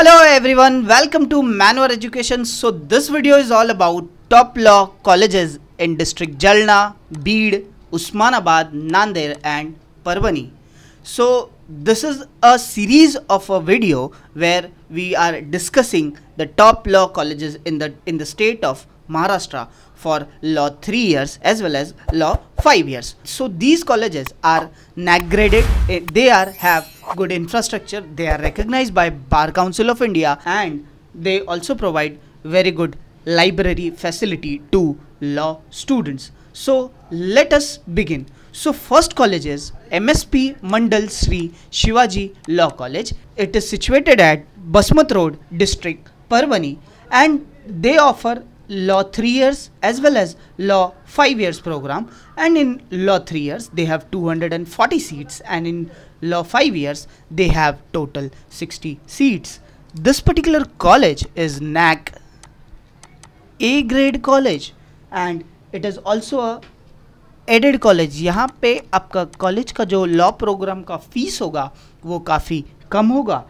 Hello everyone, welcome to Manwar Education. So this video is all about top law colleges in district Jalna, Bid, Usmanabad, Nandir and Parvani. So this is a series of a video where we are discussing the top law colleges in the in the state of Maharashtra for law 3 years as well as law 5 years so these colleges are nac graded eh, they are have good infrastructure they are recognized by bar council of india and they also provide very good library facility to law students so let us begin so first college is MSP Mandal Sri Shivaji Law College. It is situated at Basmat Road district Parvani and they offer law 3 years as well as law 5 years program and in law 3 years they have 240 seats and in law 5 years they have total 60 seats this particular college is NAC A grade college and it is also a aided college यहाँ पे आपका college का जो law programme का fees होगा वो काफ़ी कम होगा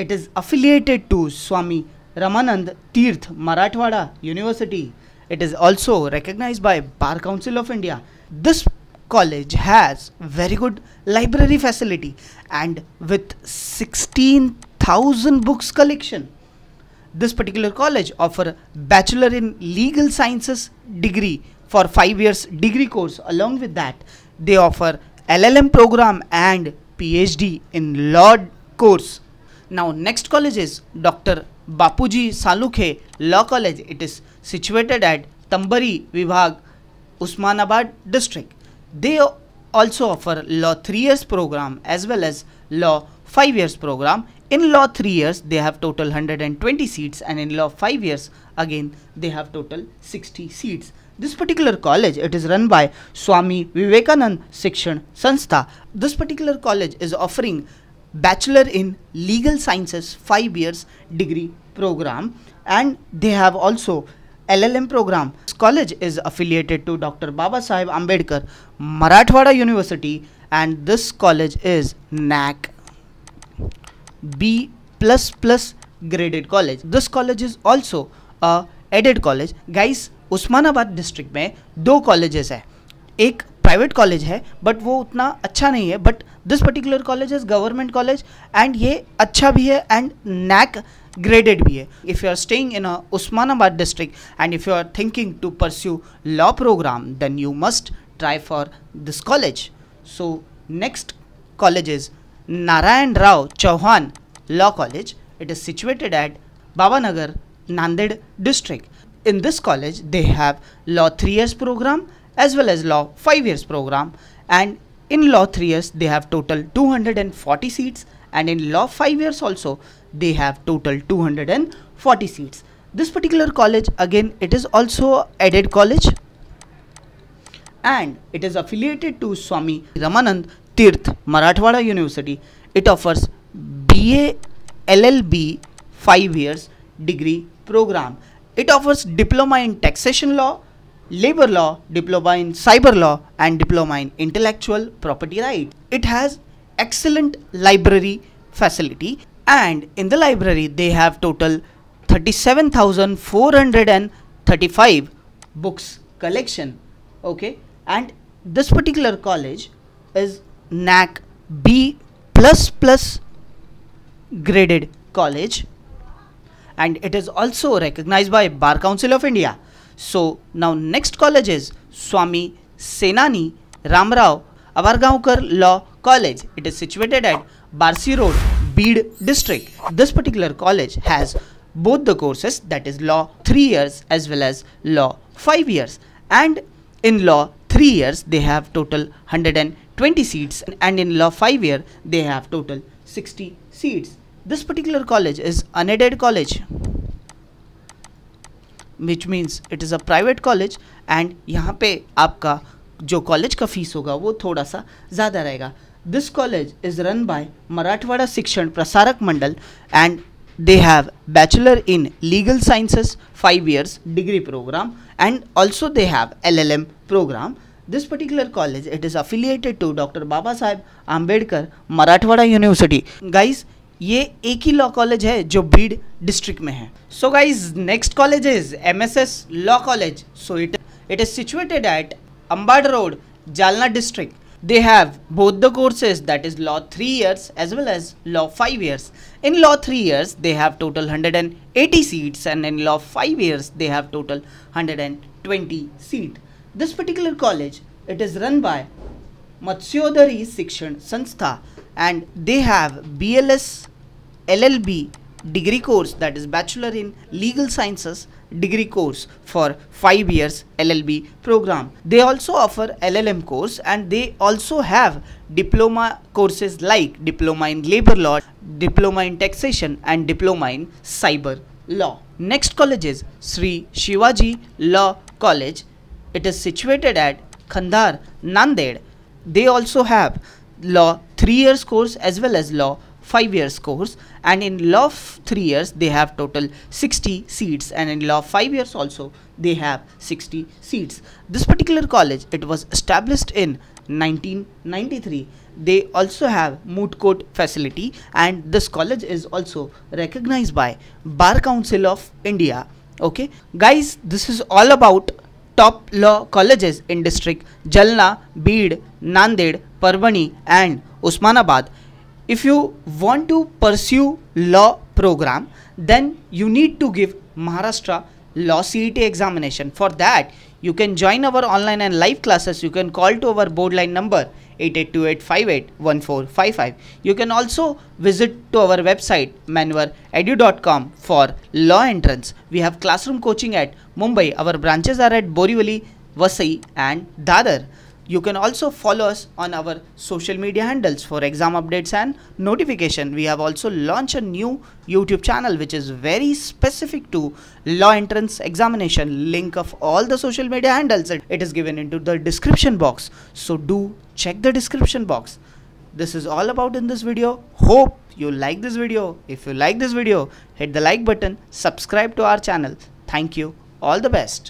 it is affiliated to Swami Ramanand Tirth Marathwada University. It is also recognized by Bar Council of India. This college has very good library facility and with 16,000 books collection. This particular college offer bachelor in legal sciences degree for 5 years degree course along with that they offer LLM program and PhD in law course. Now next college is Dr. Bapuji Salukhe Law College. It is situated at Tambari Vibhag, Usmanabad district. They also offer law 3 years program as well as law 5 years program. In law 3 years they have total 120 seats and in law 5 years again they have total 60 seats. This particular college it is run by Swami Vivekanand Sikshan Sanstha. This particular college is offering bachelor in legal sciences 5 years degree program and they have also LLM program. This college is affiliated to Dr. Baba Sahib Ambedkar, Marathwada University and this college is NAC B++ graded college. This college is also a added college. Guys, Usmanabad district mein do colleges hai. Ek private college है but वो उतना अच्छा नहीं है but this particular college is government college and ये अच्छा भी है एंड नैक ग्रेडेड भी है if you are staying in Osmanabad district and if you are thinking to pursue law program then you must try for this college so next college is Narayan Rao Chauhan law college it is situated at Baba Nagar Nanded district in this college they have law three years program as well as law 5 years program and in law 3 years they have total 240 seats and in law 5 years also they have total 240 seats this particular college again it is also added college and it is affiliated to Swami Ramanand Tirth Marathwada University it offers BA LLB 5 years degree program it offers diploma in taxation law labor law, diploma in cyber law, and diploma in intellectual property right. It has excellent library facility and in the library they have total 37,435 books collection okay and this particular college is NAC B++ graded college and it is also recognized by Bar Council of India so now next college is Swami Senani Ramrao Avargaonkar Law College. It is situated at Barsi Road, Bid district. This particular college has both the courses that is law 3 years as well as law 5 years and in law 3 years they have total 120 seats and in law 5 year they have total 60 seats. This particular college is unaided college. Which means it is a private college and यहाँ पे आपका जो college का fees होगा वो थोड़ा सा ज़्यादा रहेगा this college is run by Marathwada Shikshan Prasarak Mandal and they have bachelor in legal sciences 5 years degree program and also they have llm program this particular college it is affiliated to dr baba sahib ambedkar marathwada university guys ये एक ही law college है जो Beed district में है so guys next college is M S S law college so it it is situated at Ambad road Jalna district they have both the courses that is law three years as well as law five years in law three years they have total hundred and eighty seats and in law five years they have total hundred and twenty seat this particular college it is run bye मत्स्योदरी Shikshan Sanstha and they have B L S LLB degree course that is Bachelor in Legal Sciences degree course for 5 years LLB program. They also offer LLM course and they also have diploma courses like diploma in labor law, diploma in taxation and diploma in cyber law. Next college is Sri Shivaji Law College. It is situated at Kandhar, Nanded. They also have law 3 years course as well as law 5 years course and in law of 3 years they have total 60 seats and in law of 5 years also they have 60 seats. This particular college it was established in 1993 they also have moot court facility and this college is also recognized by bar council of india okay guys this is all about top law colleges in district jalna bid nanded Parvani, and Osmanabad if you want to pursue law program then you need to give Maharashtra law CET examination for that you can join our online and live classes you can call to our board line number 8828581455 you can also visit to our website manwaredu.com for law entrance we have classroom coaching at mumbai our branches are at borivali vasai and dadar you can also follow us on our social media handles for exam updates and notification. We have also launched a new YouTube channel which is very specific to law entrance examination. Link of all the social media handles it is given into the description box. So do check the description box. This is all about in this video. Hope you like this video. If you like this video, hit the like button, subscribe to our channel. Thank you. All the best.